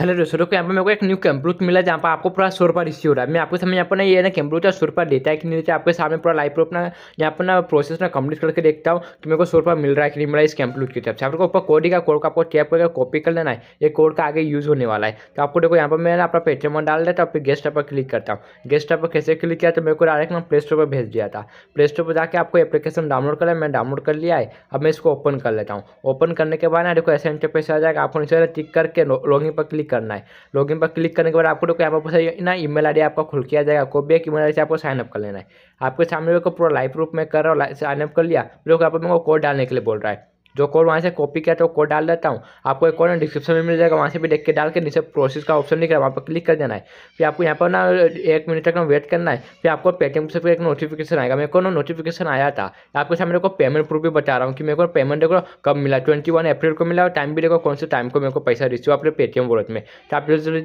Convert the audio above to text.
hello दोस्तों दोस्तों यहाँ पर मेरे को एक न्यू कैम्प्रूक मिला जहाँ पर आपको पूरा सौ पर रिसीव हो रहा है मैं आपको समझ यहाँ पर ना ये ना कैम्प्रूट सौ रुपये पर देता है कि नहीं देता आपके सामने पूरा लाइफ प्रूफ ना यहाँ पर ना प्रोसेस ना कंप्लीट करके देखता हूँ कि मेरे को सौ पर मिल रहा है कि नहीं मिला है इस कैम्प्रूट की तरफ से आपको ऊपर कोड का कोड का आपको टैप करके कॉपी कर लेना है ये कोड का आगे यूज़ होने वाला है तो आपको देखो यहाँ पर मैं अपना पेटीएम डाल देता हूँ फिर गेस्ट पर क्लिक करता हूँ गेस्ट पर कैसे क्लिक किया तो मेरे को डायरेक्ट ना प्ले स्टोर पर भेज दिया था प्ले स्टोर पर जाकर आपको एप्लीकेशन डाउनलोड कर है मैं डाउनलोड कर लिया है अब मैं इसको ओपन कर लेता हूँ ओपन करने के बाद ना देखो ऐसे पैसे आ जाएगा आपको नीचे टिक करके लॉगिंग पर क्लिक करना है लॉगिन पर क्लिक करने के बाद आपको देखो यहाँ पर पूछा ना ईमेल आईडी आपका खुल किया जाएगा आपको बेक ईमेल आईडी से आपको साइनअप कर लेना है आपके सामने पूरा लाइव रूप में कर रहा हूँ साइनअप कर लिया लोग यहाँ पर मेरे को कोड डालने के लिए बोल रहा है जो कोड वहाँ से कॉपी किया तो कोड डाल देता हूँ आपको एक कोड डिस्क्रिप्शन में मिल जाएगा वहाँ से भी देख के डाल के नीचे प्रोसेस का ऑप्शन लिख रहा है वहाँ पर क्लिक कर देना है फिर आपको यहाँ पर ना एक मिनट तक ना वेट करना है फिर आपको पेटीएम से फिर एक नोटिफिकेशन आएगा मेरे को ना नोटिफिकेशन आया था आपके सामने को पेमेंट प्रूफ भी बता रहा हूँ कि मेरे को पेमेंट देखो कब मिला ट्वेंटी वन अप्रैल को मिला और टाइम भी देखो कौन से टाइम को मेरे को पैसा रिसीव आपने पेटीएम वॉलेट में तो आप जल्दी